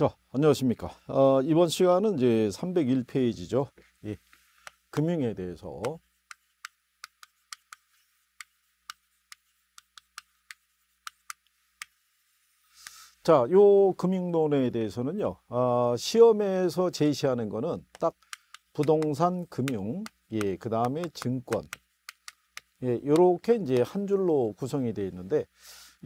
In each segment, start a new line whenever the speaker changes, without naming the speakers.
자, 안녕하십니까. 어, 이번 시간은 이제 301페이지죠. 예. 금융에 대해서. 자, 요 금융론에 대해서는요, 아, 시험에서 제시하는 거는 딱 부동산, 금융, 예, 그 다음에 증권, 예, 요렇게 이제 한 줄로 구성이 되어 있는데,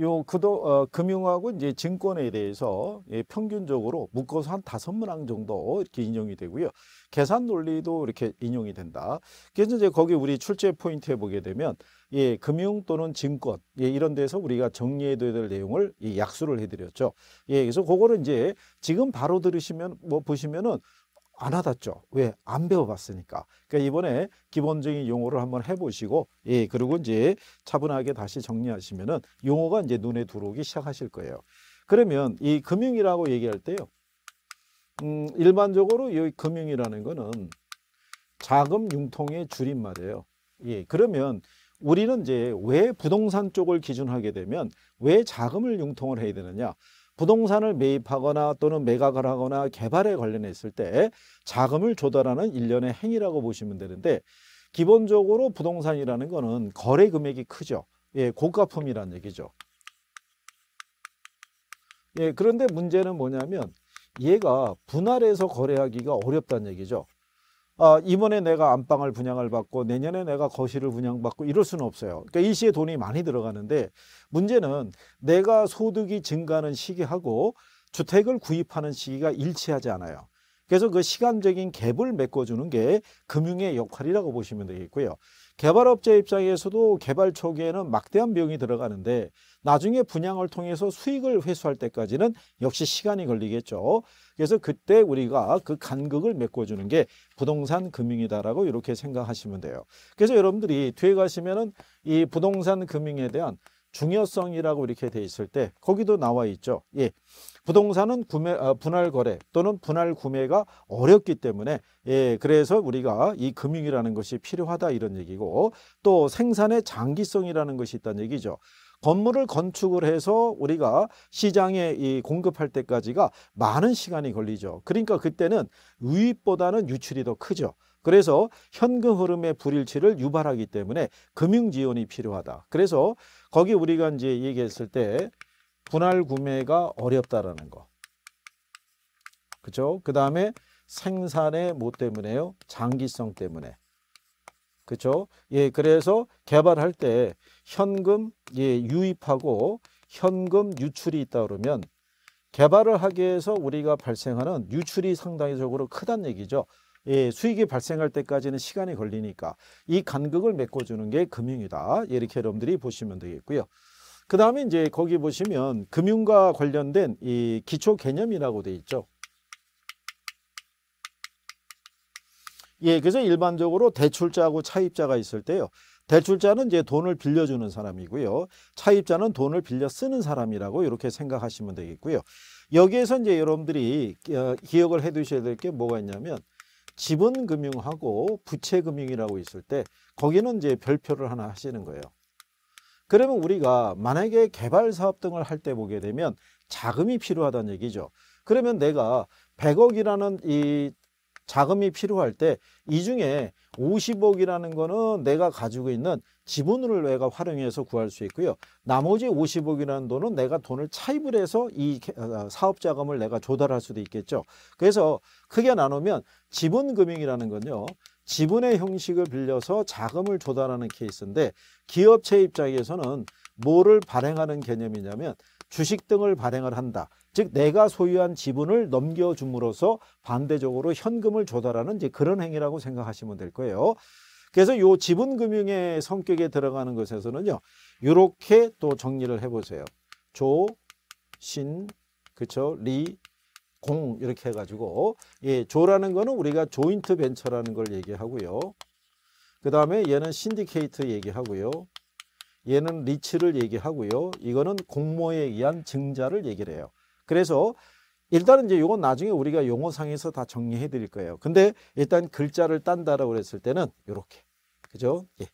요 그도 어, 금융하고 이제 증권에 대해서 예, 평균적으로 묶어서 한 다섯 문항 정도 이렇게 인용이 되고요. 계산 논리도 이렇게 인용이 된다. 그래서 이제 거기 우리 출제 포인트에 보게 되면 예, 금융 또는 증권 예, 이런 데서 우리가 정리해둬야 될 내용을 예, 약수를 해드렸죠. 예, 그래서 그거를 이제 지금 바로 들으시면 뭐 보시면은 안 와닿죠. 왜? 안 배워봤으니까. 그러니까 이번에 기본적인 용어를 한번 해보시고, 예, 그리고 이제 차분하게 다시 정리하시면은 용어가 이제 눈에 들어오기 시작하실 거예요. 그러면 이 금융이라고 얘기할 때요. 음, 일반적으로 이 금융이라는 거는 자금 융통의 줄임말이에요. 예, 그러면 우리는 이제 왜 부동산 쪽을 기준하게 되면 왜 자금을 융통을 해야 되느냐? 부동산을 매입하거나 또는 매각을 하거나 개발에 관련했을 때 자금을 조달하는 일련의 행위라고 보시면 되는데 기본적으로 부동산이라는 거는 거래 금액이 크죠. 예, 고가품이라는 얘기죠. 예, 그런데 문제는 뭐냐면 얘가 분할해서 거래하기가 어렵다는 얘기죠. 아, 이번에 내가 안방을 분양을 받고 내년에 내가 거실을 분양받고 이럴 수는 없어요. 그러니까 일시에 돈이 많이 들어가는데 문제는 내가 소득이 증가하는 시기하고 주택을 구입하는 시기가 일치하지 않아요. 그래서 그 시간적인 갭을 메꿔주는 게 금융의 역할이라고 보시면 되겠고요. 개발업체 입장에서도 개발 초기에는 막대한 비용이 들어가는데 나중에 분양을 통해서 수익을 회수할 때까지는 역시 시간이 걸리겠죠. 그래서 그때 우리가 그 간극을 메꿔주는 게 부동산 금융이다라고 이렇게 생각하시면 돼요. 그래서 여러분들이 뒤에 가시면은 이 부동산 금융에 대한 중요성이라고 이렇게 돼 있을 때 거기도 나와 있죠. 예. 부동산은 구매 아, 분할 거래 또는 분할 구매가 어렵기 때문에 예, 그래서 우리가 이 금융이라는 것이 필요하다 이런 얘기고 또 생산의 장기성이라는 것이 있다는 얘기죠. 건물을 건축을 해서 우리가 시장에 이 공급할 때까지가 많은 시간이 걸리죠. 그러니까 그때는 유입보다는 유출이 더 크죠. 그래서 현금 흐름의 불일치를 유발하기 때문에 금융 지원이 필요하다. 그래서 거기 우리가 이제 얘기했을 때 분할 구매가 어렵다라는 거. 그죠 그다음에 생산의 뭐 때문에요? 장기성 때문에. 그렇죠? 예, 그래서 개발할 때 현금 예, 유입하고 현금 유출이 있다 그러면 개발을 하기 위해서 우리가 발생하는 유출이 상당히 적으로 크단 얘기죠. 예, 수익이 발생할 때까지는 시간이 걸리니까 이 간극을 메꿔주는 게 금융이다. 예, 이렇게 여러분들이 보시면 되겠고요. 그 다음에 이제 거기 보시면 금융과 관련된 이 기초 개념이라고 돼 있죠. 예, 그래서 일반적으로 대출자하고 차입자가 있을 때요. 대출자는 이제 돈을 빌려주는 사람이고요. 차입자는 돈을 빌려 쓰는 사람이라고 이렇게 생각하시면 되겠고요. 여기에서 이제 여러분들이 어, 기억을 해 두셔야 될 게 뭐가 있냐면 지분금융하고 부채금융이라고 있을 때 거기는 이제 별표를 하나 하시는 거예요. 그러면 우리가 만약에 개발사업 등을 할 때 보게 되면 자금이 필요하다는 얘기죠. 그러면 내가 100억이라는 이 자금이 필요할 때 이 중에 50억이라는 거는 내가 가지고 있는 지분을 내가 활용해서 구할 수 있고요. 나머지 50억이라는 돈은 내가 돈을 차입을 해서 이 어, 사업 자금을 내가 조달할 수도 있겠죠. 그래서 크게 나누면 지분금융이라는 건요. 지분의 형식을 빌려서 자금을 조달하는 케이스인데 기업체 입장에서는 뭐를 발행하는 개념이냐면 주식 등을 발행을 한다. 즉 내가 소유한 지분을 넘겨줌으로써 반대적으로 현금을 조달하는 이제 그런 행위라고 생각하시면 될 거예요. 그래서 요 지분금융의 성격에 들어가는 것에서는요. 이렇게 또 정리를 해보세요. 조, 신, 그쵸, 리, 공 이렇게 해가지고 예, 조라는 거는 우리가 조인트 벤처라는 걸 얘기하고요. 그 다음에 얘는 신디케이트 얘기하고요. 얘는 리츠를 얘기하고요. 이거는 공모에 의한 증자를 얘기를 해요. 그래서 일단은 이제 이건 나중에 우리가 용어상에서 다 정리해 드릴 거예요. 근데 일단 글자를 딴다라고 그랬을 때는 이렇게. 그죠? 예.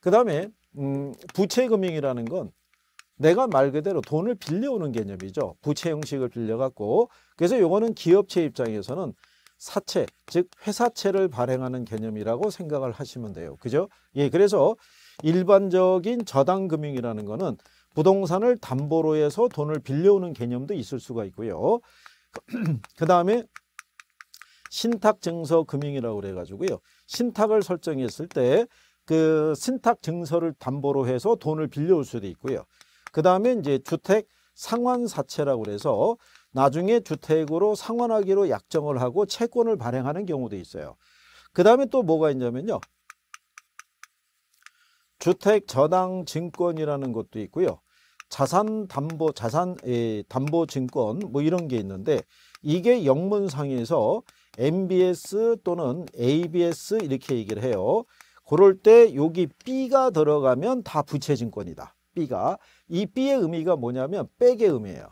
그 다음에 음, 부채금융이라는 건 내가 말 그대로 돈을 빌려오는 개념이죠. 부채 형식을 빌려갖고 그래서 이거는 기업체 입장에서는 사채, 즉 회사채를 발행하는 개념이라고 생각을 하시면 돼요. 그죠? 예, 그래서 일반적인 저당금융이라는 거는 부동산을 담보로 해서 돈을 빌려오는 개념도 있을 수가 있고요. 그 다음에 신탁증서금융이라고 그래가지고요. 신탁을 설정했을 때 그 신탁증서를 담보로 해서 돈을 빌려올 수도 있고요. 그 다음에 이제 주택 상환사채라고 그래서 나중에 주택으로 상환하기로 약정을 하고 채권을 발행하는 경우도 있어요. 그 다음에 또 뭐가 있냐면요. 주택 저당 증권이라는 것도 있고요. 자산 담보, 자산 예, 담보 증권 뭐 이런 게 있는데 이게 영문상에서 MBS 또는 ABS 이렇게 얘기를 해요. 그럴 때 여기 B가 들어가면 다 부채 증권이다. B가 이 B의 의미가 뭐냐면 백의 의미예요.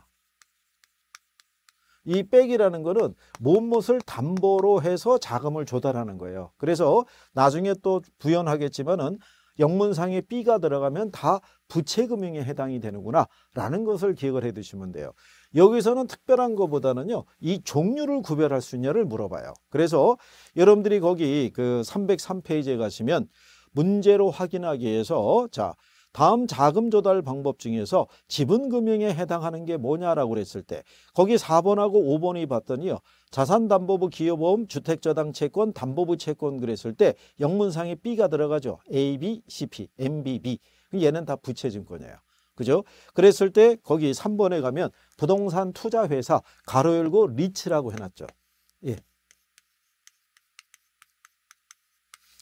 이 백이라는 거는 몸못을 담보로 해서 자금을 조달하는 거예요. 그래서 나중에 또 부연하겠지만은 영문상에 B가 들어가면 다 부채금융에 해당이 되는구나라는 것을 기억을 해두시면 돼요. 여기서는 특별한 것보다는요. 이 종류를 구별할 수 있냐를 물어봐요. 그래서 여러분들이 거기 그 303페이지에 가시면 문제로 확인하기 위해서 자 다음 자금 조달 방법 중에서 지분금융에 해당하는 게 뭐냐라고 그랬을 때 거기 4번하고 5번이 봤더니요. 자산담보부 기여보험 주택저당 채권 담보부 채권 그랬을 때 영문상에 B가 들어가죠. A, B, C, P, M, B, B 얘는 다 부채증권이에요. 그죠? 그랬을 때 거기 3번에 가면 부동산 투자 회사 가로 열고 리츠라고 해놨죠. 예.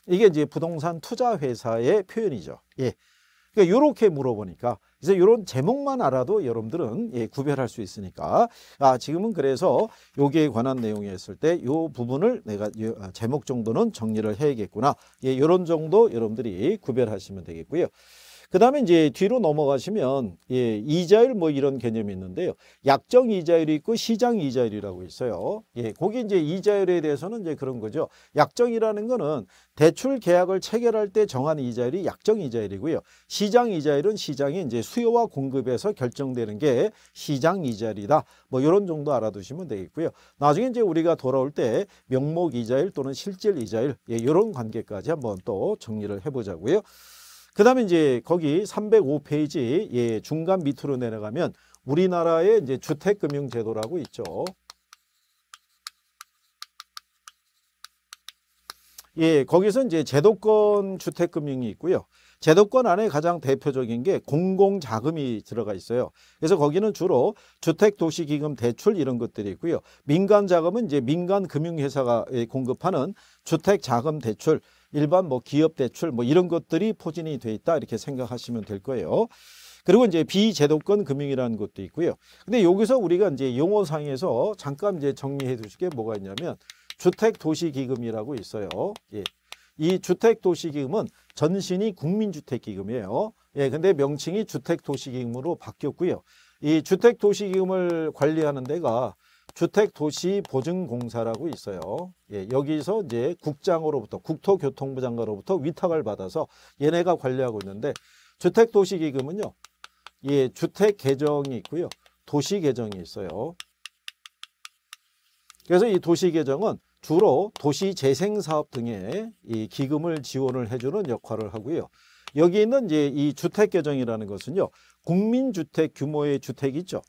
이게 이제 부동산 투자 회사의 표현이죠. 예. 그러니까 이렇게 물어보니까 이제 이런 제목만 알아도 여러분들은 예, 구별할 수 있으니까 아 지금은 그래서 여기에 관한 내용이었을 때 이 부분을 내가 아, 제목 정도는 정리를 해야겠구나 예, 이런 정도 여러분들이 구별하시면 되겠고요. 그 다음에 이제 뒤로 넘어가시면 예, 이자율 뭐 이런 개념이 있는데요. 약정 이자율이 있고 시장 이자율이라고 있어요. 예, 거기 이제 이자율에 대해서는 이제 그런 거죠. 약정이라는 거는 대출 계약을 체결할 때 정한 이자율이 약정 이자율이고요. 시장 이자율은 시장이 이제 수요와 공급에서 결정되는 게 시장 이자율이다. 뭐 이런 정도 알아두시면 되겠고요. 나중에 이제 우리가 돌아올 때 명목 이자율 또는 실질 이자율 예, 이런 관계까지 한번 또 정리를 해보자고요. 그 다음에 이제 거기 305페이지 예, 중간 밑으로 내려가면 우리나라의 이제 주택금융제도라고 있죠. 예, 거기서 이제 제도권 주택금융이 있고요. 제도권 안에 가장 대표적인 게 공공자금이 들어가 있어요. 그래서 거기는 주로 주택도시기금 대출 이런 것들이 있고요. 민간자금은 이제 민간금융회사가 예, 공급하는 주택자금 대출 일반 뭐 기업 대출 뭐 이런 것들이 포진이 돼 있다 이렇게 생각하시면 될 거예요. 그리고 이제 비제도권 금융이라는 것도 있고요. 근데 여기서 우리가 이제 용어상에서 잠깐 이제 정리해 두실 게 뭐가 있냐면 주택도시기금이라고 있어요. 예. 이 주택도시기금은 전신이 국민주택기금이에요. 예, 근데 명칭이 주택도시기금으로 바뀌었고요. 이 주택도시기금을 관리하는 데가 주택도시보증공사라고 있어요. 예, 여기서 이제 국장으로부터 국토교통부 장관으로부터 위탁을 받아서 얘네가 관리하고 있는데 주택도시기금은요. 예, 주택 개정이 있고요. 도시 개정이 있어요. 그래서 이 도시 개정은 주로 도시 재생 사업 등에이 기금을 지원을 해주는 역할을 하고요. 여기 있는 이제 이 주택 개정이라는 것은요, 국민주택 규모의 주택이죠.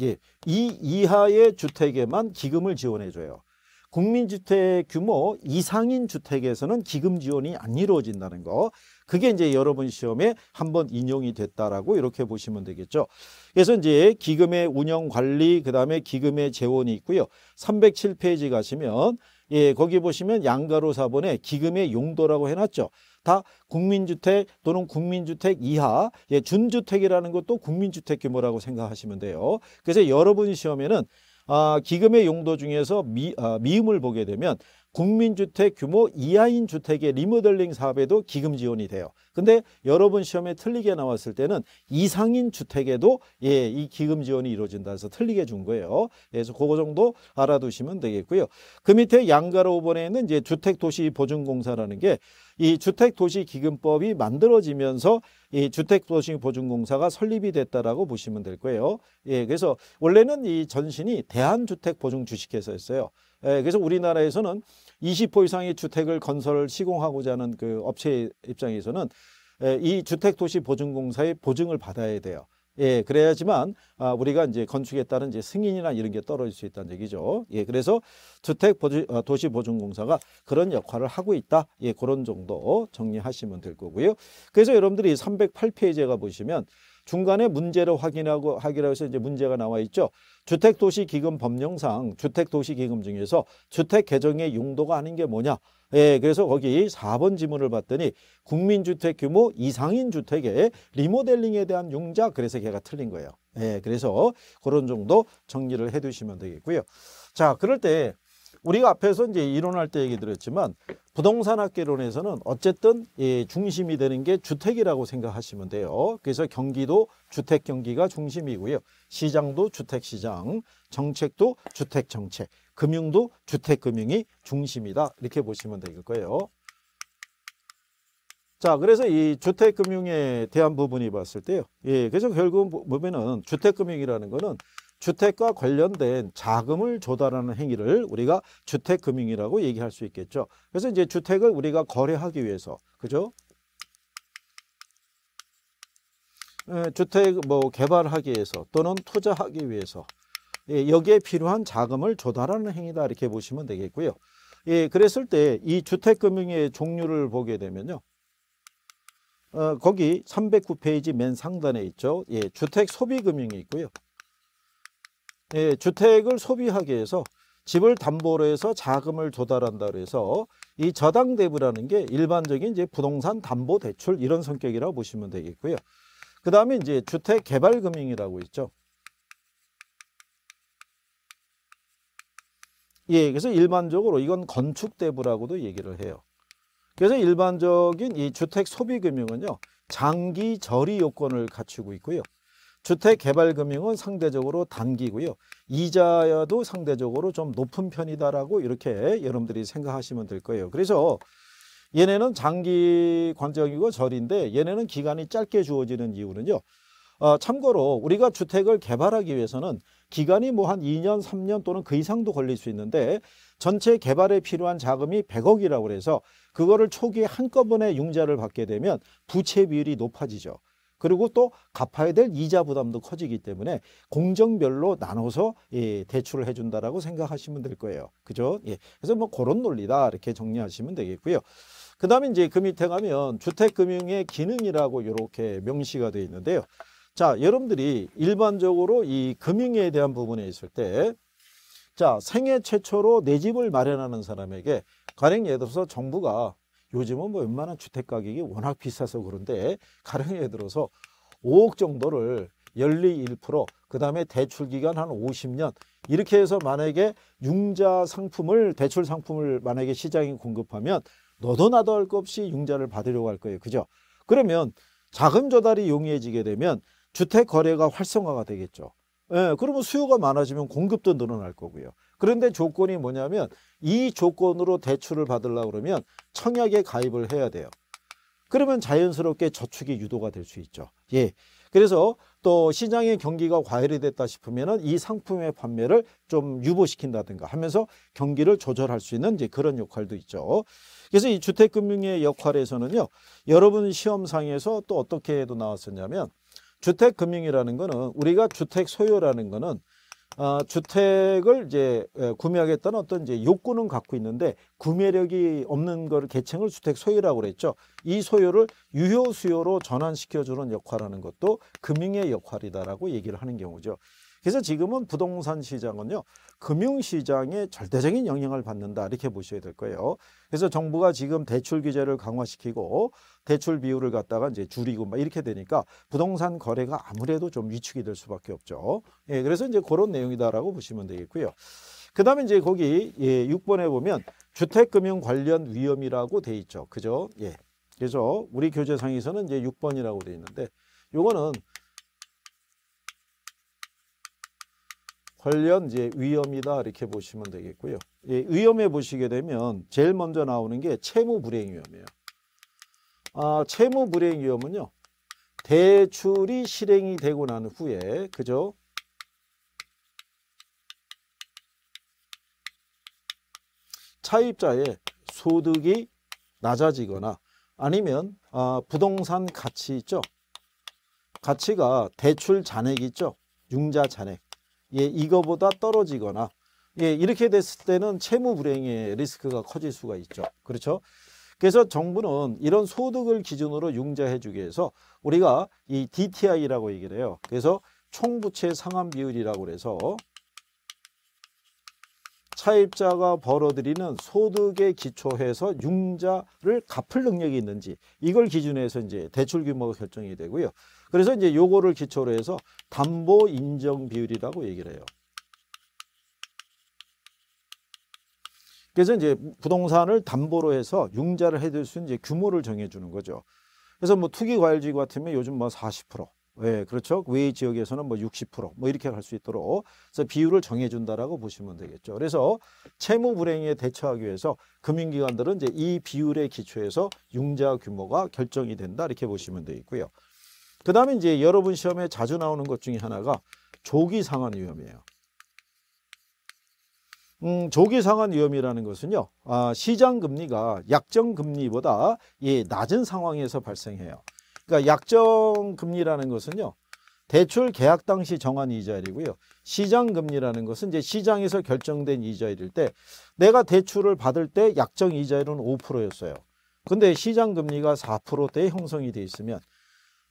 예, 이 이하의 주택에만 기금을 지원해줘요. 국민주택 규모 이상인 주택에서는 기금 지원이 안 이루어진다는 거. 그게 이제 여러분 시험에 한번 인용이 됐다라고 이렇게 보시면 되겠죠. 그래서 이제 기금의 운영 관리, 그 다음에 기금의 재원이 있고요. 307페이지 가시면, 예, 거기 보시면 양가로 사본에 기금의 용도라고 해놨죠. 다 국민주택 또는 국민주택 이하 예, 준주택이라는 것도 국민주택 규모라고 생각하시면 돼요. 그래서 여러분이 시험에는 아, 기금의 용도 중에서 미, 아, 미음을 보게 되면 국민주택 규모 이하인 주택의 리모델링 사업에도 기금 지원이 돼요. 근데 여러분 시험에 틀리게 나왔을 때는 이상인 주택에도 예, 이 기금 지원이 이루어진다 해서 틀리게 준 거예요. 그래서 그거 정도 알아두시면 되겠고요. 그 밑에 양가로 5번에는 있 이제 주택도시보증공사라는 게이 주택도시기금법이 만들어지면서 이 주택도시보증공사가 설립이 됐다라고 보시면 될 거예요. 예, 그래서 원래는 이 전신이 대한주택보증주식회사였어요. 예, 그래서 우리나라에서는 20호 이상의 주택을 건설 시공하고자 하는 그 업체 입장에서는 예, 이 주택도시보증공사의 보증을 받아야 돼요. 예, 그래야지만 아, 우리가 이제 건축에 따른 이제 승인이나 이런 게 떨어질 수 있다는 얘기죠. 예, 그래서 주택 보조, 어, 도시 보증공사가 그런 역할을 하고 있다. 예, 그런 정도 정리하시면 될 거고요. 그래서 여러분들이 308페이지에 가 보시면 중간에 문제를 확인하고 하기로 해서 이제 문제가 나와 있죠. 주택 도시 기금 법령상 주택 도시 기금 중에서 주택 개정의 용도가 아닌 게 뭐냐? 예, 그래서 거기 4번 지문을 봤더니 국민주택 규모 이상인 주택의 리모델링에 대한 융자 그래서 걔가 틀린 거예요. 예, 그래서 그런 정도 정리를 해 두시면 되겠고요. 자, 그럴 때 우리가 앞에서 이제 이론할 때 얘기 드렸지만 부동산학개론에서는 어쨌든 예, 중심이 되는 게 주택이라고 생각하시면 돼요. 그래서 경기도 주택 경기가 중심이고요. 시장도 주택시장, 정책도 주택정책. 금융도 주택금융이 중심이다. 이렇게 보시면 될 거예요. 자, 그래서 이 주택금융에 대한 부분이 봤을 때요. 예, 그래서 결국 보면은 주택금융이라는 거는 주택과 관련된 자금을 조달하는 행위를 우리가 주택금융이라고 얘기할 수 있겠죠. 그래서 이제 주택을 우리가 거래하기 위해서, 그죠? 주택 뭐 개발하기 위해서 또는 투자하기 위해서 예, 여기에 필요한 자금을 조달하는 행위다 이렇게 보시면 되겠고요. 예, 그랬을 때 이 주택금융의 종류를 보게 되면요. 어, 거기 309페이지 맨 상단에 있죠. 예, 주택 소비금융이 있고요. 예, 주택을 소비하기위 해서 집을 담보로 해서 자금을 조달한다 그래서 이 저당 대부라는 게 일반적인 이제 부동산 담보 대출 이런 성격이라고 보시면 되겠고요. 그다음에 이제 주택 개발 금융이라고 있죠. 예, 그래서 일반적으로 이건 건축대부라고도 얘기를 해요. 그래서 일반적인 이 주택 소비금융은요, 장기 저리 요건을 갖추고 있고요. 주택개발금융은 상대적으로 단기고요. 이자도 상대적으로 좀 높은 편이다라고 이렇게 여러분들이 생각하시면 될 거예요. 그래서 얘네는 장기 관적이고 절인데 얘네는 기간이 짧게 주어지는 이유는요. 어, 참고로 우리가 주택을 개발하기 위해서는 기간이 뭐 한 2년, 3년 또는 그 이상도 걸릴 수 있는데 전체 개발에 필요한 자금이 100억이라고 해서 그거를 초기에 한꺼번에 융자를 받게 되면 부채 비율이 높아지죠. 그리고 또 갚아야 될 이자 부담도 커지기 때문에 공정별로 나눠서 예, 대출을 해준다라고 생각하시면 될 거예요. 그죠? 예. 그래서 뭐 그런 논리다 이렇게 정리하시면 되겠고요. 그 다음에 이제 그 밑에 가면 주택금융의 기능이라고 이렇게 명시가 되어 있는데요. 자, 여러분들이 일반적으로 이 금융에 대한 부분에 있을 때 자, 생애 최초로 내 집을 마련하는 사람에게 가령 예를 들어서 정부가 요즘은 뭐 웬만한 주택가격이 워낙 비싸서 그런데 가령 예를 들어서 5억 정도를 연리 1%그 다음에 대출기간 한 50년 이렇게 해서 만약에 융자 상품을 대출 상품을 만약에 시장이 공급하면 너도 나도 할 것 없이 융자를 받으려고 할 거예요. 그죠? 그러면 자금 조달이 용이해지게 되면 주택 거래가 활성화가 되겠죠. 예, 그러면 수요가 많아지면 공급도 늘어날 거고요. 그런데 조건이 뭐냐면 이 조건으로 대출을 받으려고 그러면 청약에 가입을 해야 돼요. 그러면 자연스럽게 저축이 유도가 될 수 있죠. 예. 그래서 또 시장의 경기가 과열이 됐다 싶으면 이 상품의 판매를 좀 유보시킨다든가 하면서 경기를 조절할 수 있는 이제 그런 역할도 있죠. 그래서 이 주택금융의 역할에서는요. 여러분 시험상에서 또 어떻게 해도 나왔었냐면 주택금융이라는 거는 우리가 주택 소유라는 거는 어, 주택을 이제 구매하겠다는 어떤 이제 욕구는 갖고 있는데 구매력이 없는 걸 계층을 주택 소유라고 그랬죠. 이 소유를 유효 수요로 전환시켜주는 역할하는 것도 금융의 역할이다라고 얘기를 하는 경우죠. 그래서 지금은 부동산 시장은요. 금융시장에 절대적인 영향을 받는다 이렇게 보셔야 될 거예요. 그래서 정부가 지금 대출 규제를 강화시키고 대출 비율을 갖다가 이제 줄이고 막 이렇게 되니까 부동산 거래가 아무래도 좀 위축이 될 수밖에 없죠. 예, 그래서 이제 그런 내용이다라고 보시면 되겠고요. 그다음에 이제 거기 예, 6번에 보면 주택금융 관련 위험이라고 돼 있죠. 그죠? 예. 그래서 우리 교재상에서는 이제 6번이라고 돼 있는데 요거는 관련 이제 위험이다 이렇게 보시면 되겠고요. 예, 위험에 보시게 되면 제일 먼저 나오는 게 채무 불행 위험이에요. 아, 채무 불행 위험은요. 대출이 실행이 되고 난 후에 그죠? 차입자의 소득이 낮아지거나 아니면 아, 부동산 가치 있죠. 가치가 대출 잔액 있죠. 융자 잔액 예, 이거보다 떨어지거나 예, 이렇게 됐을 때는 채무 불행의 리스크가 커질 수가 있죠. 그렇죠? 그래서 정부는 이런 소득을 기준으로 융자해 주기 위해서 우리가 이 DTI라고 얘기를 해요. 그래서 총부채 상환 비율이라고 해서 차입자가 벌어들이는 소득에 기초해서 융자를 갚을 능력이 있는지 이걸 기준해서 이제 대출 규모가 결정이 되고요. 그래서 이제 요거를 기초로 해서 담보 인정 비율이라고 얘기를 해요. 그래서 이제 부동산을 담보로 해서 융자를 해줄 수 있는 이제 규모를 정해주는 거죠. 그래서 뭐 투기 과열지구 같으면 요즘 뭐 40%, 예, 그렇죠. 외 지역에서는 뭐 60%뭐 이렇게 갈수 있도록 그래서 비율을 정해준다라고 보시면 되겠죠. 그래서 채무 불행에 대처하기 위해서 금융기관들은 이제 이비율에기초해서 융자 규모가 결정이 된다 이렇게 보시면 되겠고요. 그 다음에 이제 여러분 시험에 자주 나오는 것 중에 하나가 조기 상환 위험이에요. 음, 조기 상환 위험이라는 것은요. 아, 시장 금리가 약정 금리보다 예, 낮은 상황에서 발생해요. 그러니까 약정 금리라는 것은요. 대출 계약 당시 정한 이자율이고요. 시장 금리라는 것은 이제 시장에서 결정된 이자율일 때 내가 대출을 받을 때 약정 이자율은 5%였어요. 근데 시장 금리가 4%대 형성이 돼 있으면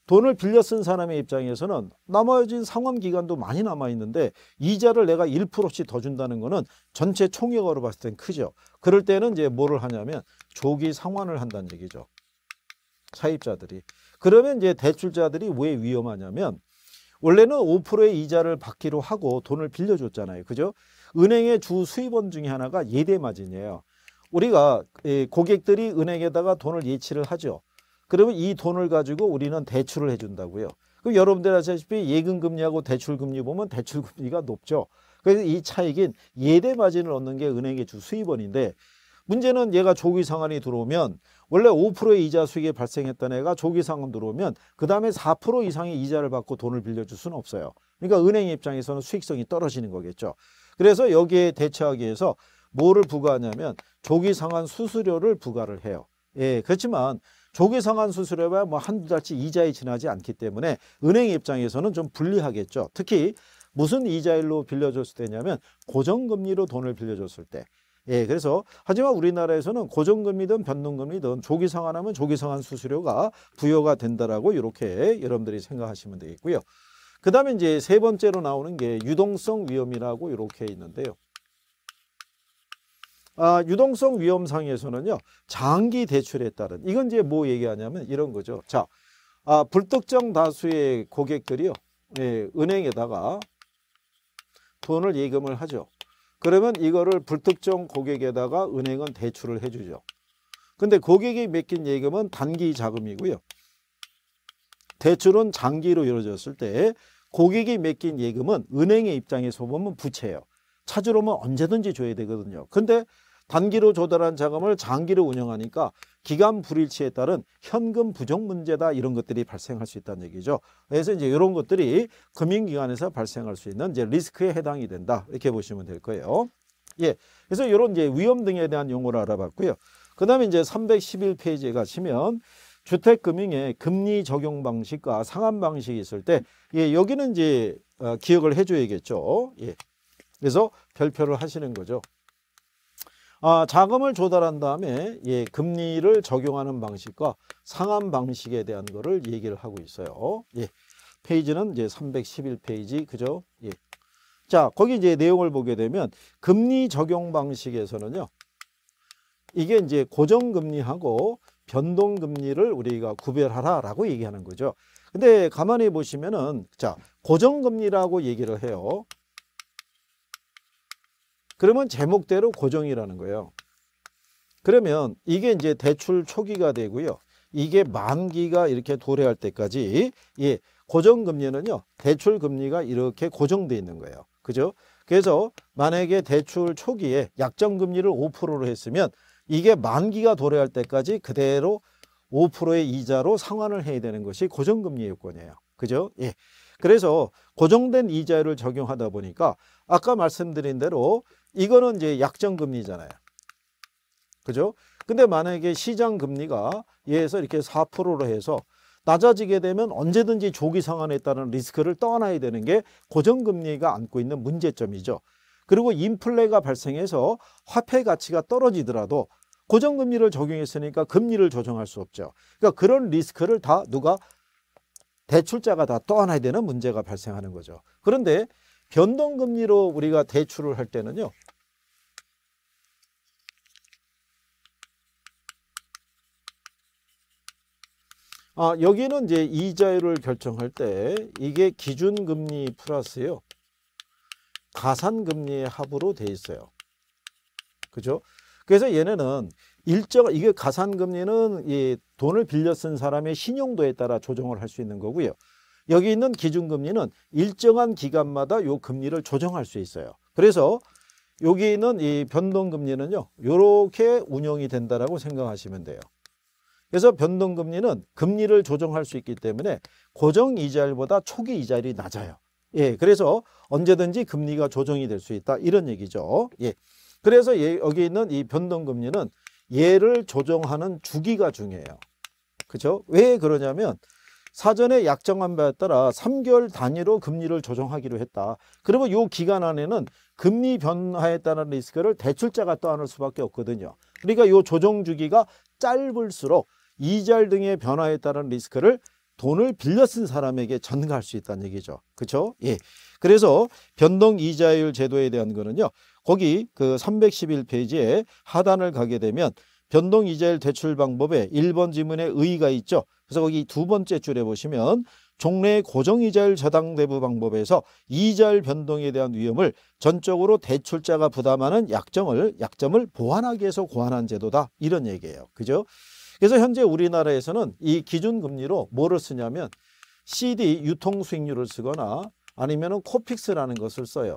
돈을 빌려 쓴 사람의 입장에서는 남아진 상환 기간도 많이 남아 있는데 이자를 내가 1%씩 더 준다는 거는 전체 총액으로 봤을 땐 크죠. 그럴 때는 이제 뭐를 하냐면 조기 상환을 한다는 얘기죠. 사입자들이. 그러면 이제 대출자들이 왜 위험하냐면 원래는 5%의 이자를 받기로 하고 돈을 빌려줬잖아요. 그죠? 은행의 주 수입원 중에 하나가 예대 마진이에요. 우리가 예, 고객들이 은행에다가 돈을 예치를 하죠. 그러면 이 돈을 가지고 우리는 대출을 해준다고요. 그럼 여러분들 아시다시피 예금금리하고 대출금리 보면 대출금리가 높죠. 그래서 이 차익인 예대마진을 얻는 게 은행의 주 수입원인데 문제는 얘가 조기상환이 들어오면 원래 5%의 이자 수익이 발생했던 애가 조기상환 들어오면 그 다음에 4% 이상의 이자를 받고 돈을 빌려줄 수는 없어요. 그러니까 은행 입장에서는 수익성이 떨어지는 거겠죠. 그래서 여기에 대처하기 위해서 뭐를 부과하냐면 조기상환 수수료를 부과를 해요. 예, 그렇지만 조기상환 수수료가 뭐 한두 달치 이자에 지나지 않기 때문에 은행 입장에서는 좀 불리하겠죠. 특히 무슨 이자율로 빌려줬을 때냐면 고정금리로 돈을 빌려줬을 때 예, 그래서 하지만 우리나라에서는 고정금리든 변동금리든 조기 상환하면 조기 상환 수수료가 부여가 된다라고 이렇게 여러분들이 생각하시면 되겠고요. 그다음에 이제 세 번째로 나오는 게 유동성 위험이라고 이렇게 있는데요. 아, 유동성 위험상에서는요. 장기 대출에 따른 이건 이제 뭐 얘기하냐면 이런 거죠. 자, 아, 불특정 다수의 고객들이요. 예, 은행에다가 돈을 예금을 하죠. 그러면 이거를 불특정 고객에다가 은행은 대출을 해주죠. 근데 고객이 맡긴 예금은 단기 자금이고요. 대출은 장기로 이루어졌을 때 고객이 맡긴 예금은 은행의 입장에서 보면 부채예요. 찾으러면 오 언제든지 줘야 되거든요. 근데 단기로 조달한 자금을 장기로 운영하니까 기간 불일치에 따른 현금 부족 문제다 이런 것들이 발생할 수 있다는 얘기죠. 그래서 이제 이런 것들이 금융기관에서 발생할 수 있는 이제 리스크에 해당이 된다 이렇게 보시면 될 거예요. 예, 그래서 이런 이제 위험 등에 대한 용어를 알아봤고요. 그다음에 이제 311페이지에 가시면 주택금융의 금리 적용 방식과 상한 방식이 있을 때 예, 여기는 이제 어, 기억을 해줘야겠죠. 예, 그래서 별표를 하시는 거죠. 아, 자금을 조달한 다음에 예, 금리를 적용하는 방식과 상환 방식에 대한 것을 얘기를 하고 있어요. 예. 페이지는 이제 311페이지 그죠? 예. 자, 거기 이제 내용을 보게 되면 금리 적용 방식에서는요. 이게 이제 고정 금리하고 변동 금리를 우리가 구별하라라고 얘기하는 거죠. 근데 가만히 보시면은 자, 고정 금리라고 얘기를 해요. 그러면 제목대로 고정이라는 거예요. 그러면 이게 이제 대출 초기가 되고요. 이게 만기가 이렇게 도래할 때까지 예, 고정금리는요. 대출 금리가 이렇게 고정되어 있는 거예요. 그죠? 그래서 만약에 대출 초기에 약정금리를 5%로 했으면 이게 만기가 도래할 때까지 그대로 5%의 이자로 상환을 해야 되는 것이 고정금리 요건이에요. 그죠? 예. 그래서 고정된 이자율을 적용하다 보니까 아까 말씀드린 대로 이거는 이제 약정 금리잖아요. 그죠? 근데 만약에 시장 금리가 예에서 이렇게 4%로 해서 낮아지게 되면 언제든지 조기 상환에 따른 리스크를 떠안아야 되는 게 고정금리가 안고 있는 문제점이죠. 그리고 인플레가 발생해서 화폐 가치가 떨어지더라도 고정금리를 적용했으니까 금리를 조정할 수 없죠. 그러니까 그런 리스크를 다 누가 대출자가 다 떠안아야 되는 문제가 발생하는 거죠. 그런데 변동금리로 우리가 대출을 할 때는요. 아, 여기는 이제 이자율을 결정할 때 이게 기준금리 플러스요. 가산금리의 합으로 돼 있어요. 그죠? 그래서 얘네는 일정 이게 가산금리는 이 돈을 빌려 쓴 사람의 신용도에 따라 조정을 할 수 있는 거고요. 여기 있는 기준금리는 일정한 기간마다 요 금리를 조정할 수 있어요. 그래서 여기 있는 이 변동금리는요. 요렇게 운영이 된다라고 생각하시면 돼요. 그래서 변동금리는 금리를 조정할 수 있기 때문에 고정 이자율보다 초기 이자율이 낮아요. 예, 그래서 언제든지 금리가 조정이 될 수 있다 이런 얘기죠. 예, 그래서 예, 여기 있는 이 변동금리는 얘를 조정하는 주기가 중요해요. 그렇죠? 왜 그러냐면 사전에 약정한 바에 따라 3개월 단위로 금리를 조정하기로 했다. 그러면 요 기간 안에는 금리 변화에 따른 리스크를 대출자가 떠안을 수밖에 없거든요. 그러니까 요 조정 주기가 짧을수록 이자율 등의 변화에 따른 리스크를 돈을 빌려 쓴 사람에게 전가할 수 있다는 얘기죠. 그렇죠? 예. 그래서 변동 이자율 제도에 대한 거는요. 거기 그 311페이지에 하단을 가게 되면 변동 이자율 대출 방법에 1번 지문에 의의가 있죠. 그래서 거기 두 번째 줄에 보시면 종래의 고정이자율 저당 대부 방법에서 이자율 변동에 대한 위험을 전적으로 대출자가 부담하는 약점을 약점을 보완하기 위해서 고안한 제도다. 이런 얘기예요. 그죠? 그래서 현재 우리나라에서는 이 기준금리로 뭐를 쓰냐면 CD 유통수익률을 쓰거나 아니면 은 코픽스라는 것을 써요.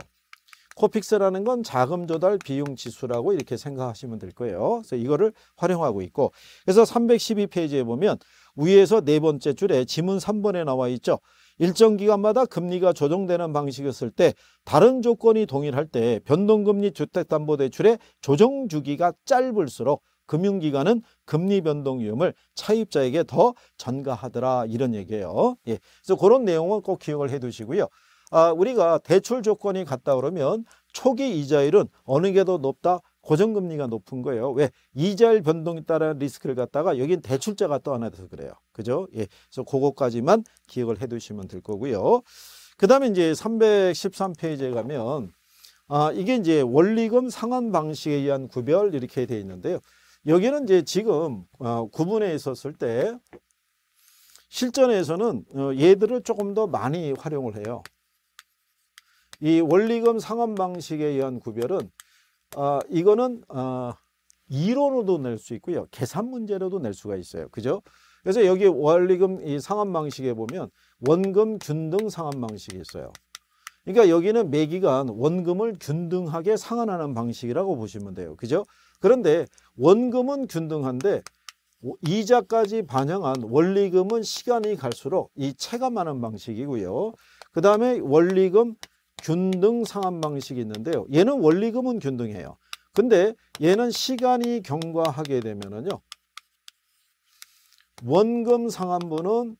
코픽스라는 건 자금 조달 비용 지수라고 이렇게 생각하시면 될 거예요. 그래서 이거를 활용하고 있고 그래서 312페이지에 보면 위에서 네 번째 줄에 지문 3번에 나와 있죠. 일정 기간마다 금리가 조정되는 방식이었을 때 다른 조건이 동일할 때 변동금리 주택담보대출의 조정 주기가 짧을수록 금융기관은 금리 변동 위험을 차입자에게 더 전가하더라 이런 얘기예요. 예, 그래서 그런 내용은 꼭 기억을 해두시고요. 아, 우리가 대출 조건이 같다 그러면 초기 이자율은 어느 게 더 높다? 고정금리가 높은 거예요. 왜? 이자율 변동에 따른 리스크를 갖다가 여긴 대출자가 또 하나 돼서 그래요. 그죠? 예. 그래서 그거까지만 기억을 해 두시면 될 거고요. 그 다음에 이제 313페이지에 가면, 아, 이게 이제 원리금 상환 방식에 의한 구별 이렇게 돼 있는데요. 여기는 이제 지금 어, 구분에 있었을 때 실전에서는 어, 얘들을 조금 더 많이 활용을 해요. 이 원리금 상환 방식에 의한 구별은 어, 이거는 어, 이론으로도 낼 수 있고요. 계산 문제로도 낼 수가 있어요. 그죠? 그래서 여기 원리금 이 상환 방식에 보면 원금 균등 상환 방식이 있어요. 그러니까 여기는 매기간 원금을 균등하게 상환하는 방식이라고 보시면 돼요. 그죠? 그런데 원금은 균등한데 이자까지 반영한 원리금은 시간이 갈수록 이 체감하는 방식이고요. 그 다음에 원리금 균등 상환 방식이 있는데요. 얘는 원리금은 균등해요. 근데 얘는 시간이 경과하게 되면은요. 원금 상환분은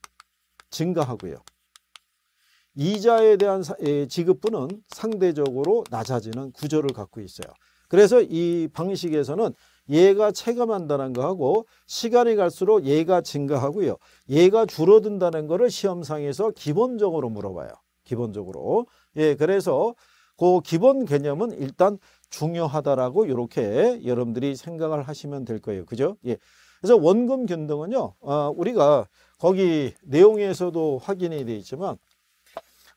증가하고요. 이자에 대한 지급분은 상대적으로 낮아지는 구조를 갖고 있어요. 그래서 이 방식에서는 얘가 체감한다는 거하고 시간이 갈수록 얘가 증가하고요. 얘가 줄어든다는 거를 시험상에서 기본적으로 물어봐요. 기본적으로. 예, 그래서 그 기본 개념은 일단 중요하다라고 이렇게 여러분들이 생각을 하시면 될 거예요. 그죠? 예. 그래서 원금 균등은요 아, 어, 우리가 거기 내용에서도 확인이 되어 있지만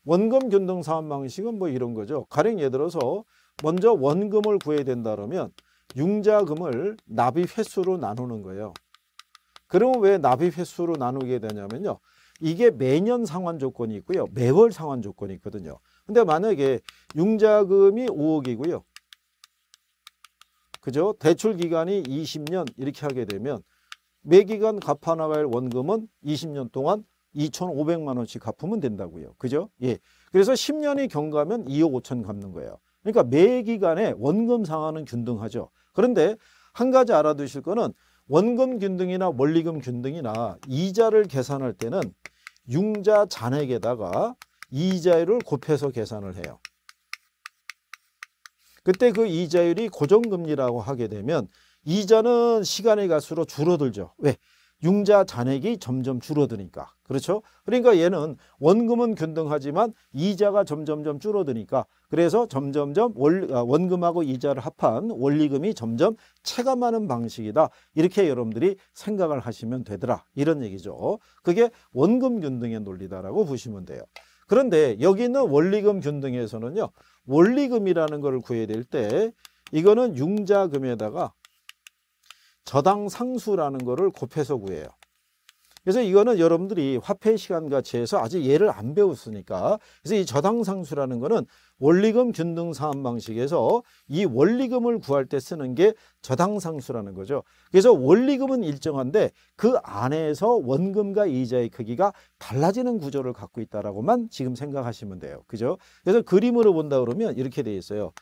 원금 균등 사업 방식은 뭐 이런 거죠. 가령 예를 들어서 먼저 원금을 구해야 된다 그러면 융자금을 납입 횟수로 나누는 거예요. 그러면 왜 납입 횟수로 나누게 되냐면요. 이게 매년 상환 조건이 있고요. 매월 상환 조건이 있거든요. 근데 만약에 융자금이 5억이고요. 그죠? 대출 기간이 20년 이렇게 하게 되면 매기간 갚아나갈 원금은 20년 동안 2,500만 원씩 갚으면 된다고요. 그죠? 예. 그래서 10년이 경과하면 2억 5천 갚는 거예요. 그러니까 매 기간에 원금 상환은 균등하죠. 그런데 한 가지 알아두실 거는 원금 균등이나 원리금 균등이나 이자를 계산할 때는 융자 잔액에다가 이자율을 곱해서 계산을 해요. 그때 그 이자율이 고정금리라고 하게 되면 이자는 시간이 갈수록 줄어들죠. 왜? 융자 잔액이 점점 줄어드니까 그렇죠? 그러니까 얘는 원금은 균등하지만 이자가 점점점 줄어드니까 그래서 점점점 월, 아, 원금하고 이자를 합한 원리금이 점점 체감하는 방식이다. 이렇게 여러분들이 생각을 하시면 되더라. 이런 얘기죠. 그게 원금 균등의 논리다라고 보시면 돼요. 그런데 여기 있는 원리금 균등에서는요. 원리금이라는 걸 구해야 될 때 이거는 융자금에다가 저당 상수라는 거를 곱해서 구해요. 그래서 이거는 여러분들이 화폐 시간 과치에서 아직 예를 안 배웠으니까 그래서 이 저당 상수라는 거는 원리금 균등 사업 방식에서 이 원리금을 구할 때 쓰는 게 저당 상수라는 거죠. 그래서 원리금은 일정한데 그 안에서 원금과 이자의 크기가 달라지는 구조를 갖고 있다라고만 지금 생각하시면 돼요. 그죠? 그래서 그림으로 본다 그러면 이렇게 돼 있어요.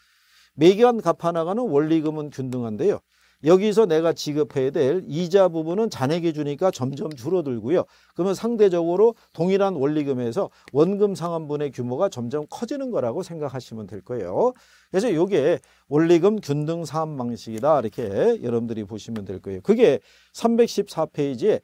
매기간 갚아 나가는 원리금은 균등한데요. 여기서 내가 지급해야 될 이자 부분은 잔액이 주니까 점점 줄어들고요. 그러면 상대적으로 동일한 원리금에서 원금 상환분의 규모가 점점 커지는 거라고 생각하시면 될 거예요. 그래서 이게 원리금 균등 상환 방식이다 이렇게 여러분들이 보시면 될 거예요. 그게 314페이지에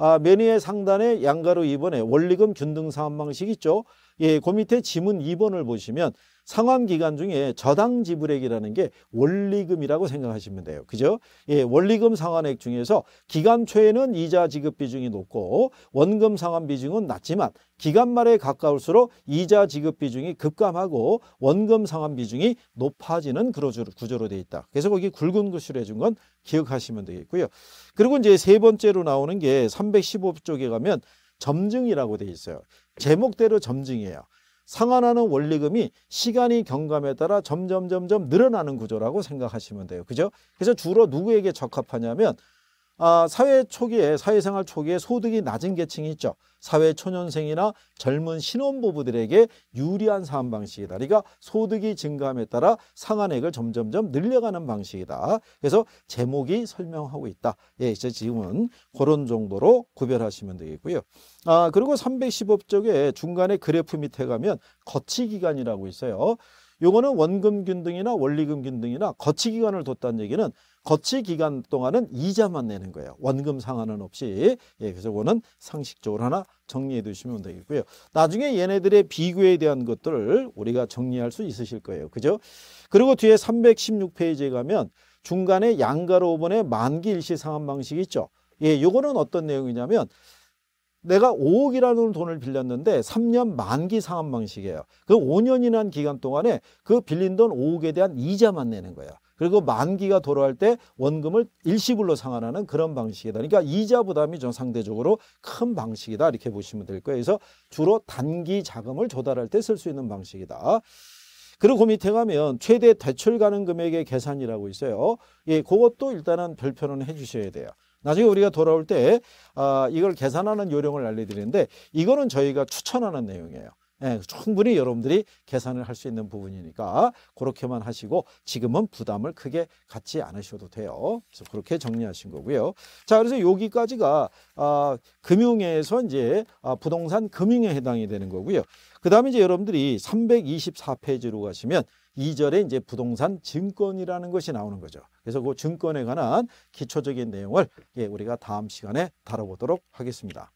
아, 메뉴의 상단에 양가로 2번에 원리금 균등 상환 방식 있죠. 예, 그 밑에 지문 2번을 보시면 상환 기간 중에 저당 지불액이라는 게 원리금이라고 생각하시면 돼요. 그죠? 예, 원리금 상환액 중에서 기간 초에는 이자 지급 비중이 높고 원금 상환 비중은 낮지만 기간 말에 가까울수록 이자 지급 비중이 급감하고 원금 상환 비중이 높아지는 그런 구조로 되어 있다. 그래서 거기 굵은 글씨로 해 준 건 기억하시면 되겠고요. 그리고 이제 세 번째로 나오는 게 315쪽에 가면 점증이라고 돼 있어요. 제목대로 점증이에요. 상환하는 원리금이 시간이 경감에 따라 점점점점 늘어나는 구조라고 생각하시면 돼요. 그죠? 그래서 주로 누구에게 적합하냐면 아, 사회 초기에 사회생활 초기에 소득이 낮은 계층이 있죠. 사회 초년생이나 젊은 신혼부부들에게 유리한 사안 방식이다. 그러니까 소득이 증가함에 따라 상한액을 점점점 늘려가는 방식이다. 그래서 제목이 설명하고 있다. 예, 이제 지금은 그런 정도로 구별하시면 되겠고요. 아, 그리고 315쪽에 중간에 그래프 밑에 가면 거치기간이라고 있어요. 요거는 원금 균등이나 원리금 균등이나 거치기간을 뒀다는 얘기는 거치 기간 동안은 이자만 내는 거예요. 원금 상환은 없이. 예, 그래서 그거는 상식적으로 하나 정리해 두시면 되겠고요. 나중에 얘네들의 비교에 대한 것들을 우리가 정리할 수 있으실 거예요. 그죠? 그리고 뒤에 316페이지에 가면 중간에 양가로 5번의 만기 일시 상환 방식이 있죠. 예, 요거는 어떤 내용이냐면 내가 5억이라는 돈을 빌렸는데 3년 만기 상환 방식이에요. 그 5년이라는 기간 동안에 그 빌린 돈 5억에 대한 이자만 내는 거예요. 그리고 만기가 돌아올 때 원금을 일시불로 상환하는 그런 방식이다. 그러니까 이자 부담이 전 상대적으로 큰 방식이다. 이렇게 보시면 될 거예요. 그래서 주로 단기 자금을 조달할 때 쓸 수 있는 방식이다. 그리고 그 밑에 가면 최대 대출 가능 금액의 계산이라고 있어요. 예, 그것도 일단은 별표는 해주셔야 돼요. 나중에 우리가 돌아올 때 아, 이걸 계산하는 요령을 알려드리는데 이거는 저희가 추천하는 내용이에요. 예, 충분히 여러분들이 계산을 할 수 있는 부분이니까 그렇게만 하시고 지금은 부담을 크게 갖지 않으셔도 돼요. 그래서 그렇게 정리하신 거고요. 자, 그래서 여기까지가 아, 금융에서 이제 아, 부동산 금융에 해당이 되는 거고요. 그 다음에 이제 여러분들이 324페이지로 가시면 2절에 이제 부동산 증권이라는 것이 나오는 거죠. 그래서 그 증권에 관한 기초적인 내용을 예, 우리가 다음 시간에 다뤄보도록 하겠습니다.